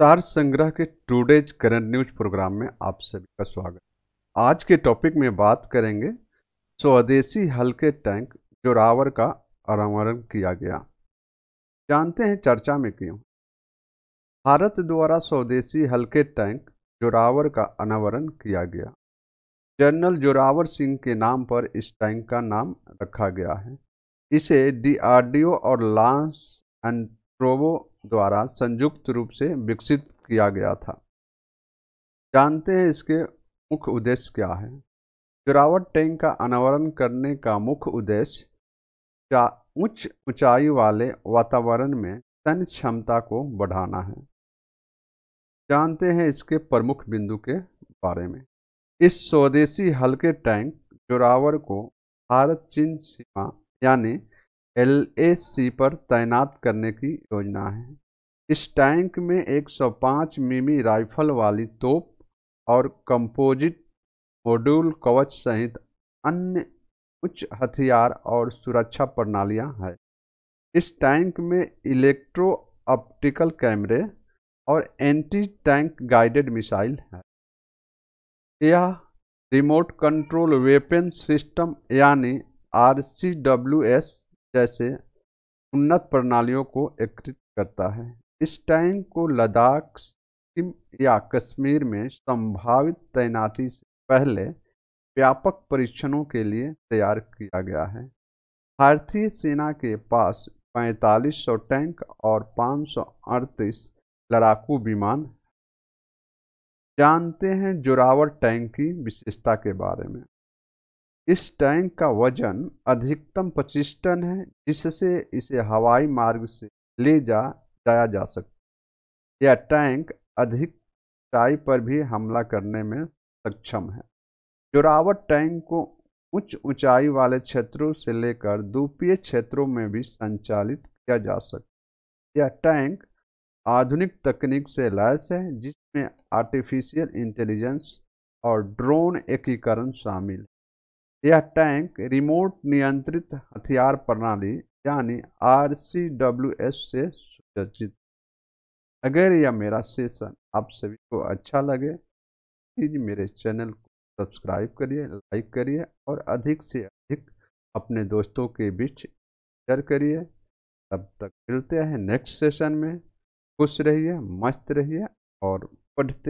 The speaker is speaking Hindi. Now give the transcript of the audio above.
तार संग्रह के टूडेज करंट न्यूज प्रोग्राम में आप सभी का स्वागत आज के टॉपिक में बात करेंगे स्वदेशी हल्के टैंक जोरावर का अनावरण किया गया जानते हैं चर्चा में क्यों भारत द्वारा स्वदेशी हल्के टैंक जोरावर का अनावरण किया गया जनरल जोरावर सिंह के नाम पर इस टैंक का नाम रखा गया है इसे डीआरडीओ और लांस एंड प्रोवो द्वारा संयुक्त रूप से विकसित किया गया था जानते हैं इसके मुख्य उद्देश्य क्या है जोरावट टैंक का अनावरण करने का मुख्य उद्देश्य उच्च ऊंचाई वाले वातावरण में सैन्य क्षमता को बढ़ाना है जानते हैं इसके प्रमुख बिंदु के बारे में इस स्वदेशी हल्के टैंक जोरावर को भारत चीन सीमा यानी एलएसी पर तैनात करने की योजना है इस टैंक में 105 मिमी राइफल वाली तोप और कंपोजिट मॉड्यूल कवच सहित अन्य उच्च हथियार और सुरक्षा प्रणालियां हैं इस टैंक में इलेक्ट्रो ऑप्टिकल कैमरे और एंटी टैंक गाइडेड मिसाइल है यह रिमोट कंट्रोल वेपन सिस्टम यानी आर सी डब्ल्यू एस जैसे उन्नत प्रणालियों को एकत्रित करता है इस टैंक को लद्दाख सिक्किम या कश्मीर में संभावित तैनाती से पहले व्यापक परीक्षणों के लिए तैयार किया गया है भारतीय सेना के पास 4500 टैंक और 538 लड़ाकू विमान जानते हैं जोरावर टैंक की विशेषता के बारे में इस टैंक का वजन अधिकतम 25 टन है जिससे इसे हवाई मार्ग से ले जा जाया जा सकता यह टैंक अधिक ऊंचाई पर भी हमला करने में सक्षम है जोरावट टैंक को उच्च ऊंचाई वाले क्षेत्रों से लेकर द्वीपीय क्षेत्रों में भी संचालित किया जा सकता यह टैंक आधुनिक तकनीक से लैस है जिसमें आर्टिफिशियल इंटेलिजेंस और ड्रोन एकीकरण शामिल है यह टैंक रिमोट नियंत्रित हथियार प्रणाली यानी आर से सुसज्जित अगर यह मेरा सेशन आप सभी को अच्छा लगे प्लीज मेरे चैनल को सब्सक्राइब करिए लाइक करिए और अधिक से अधिक अपने दोस्तों के बीच शेयर करिए तब तक मिलते हैं नेक्स्ट सेशन में खुश रहिए मस्त रहिए और पढ़ते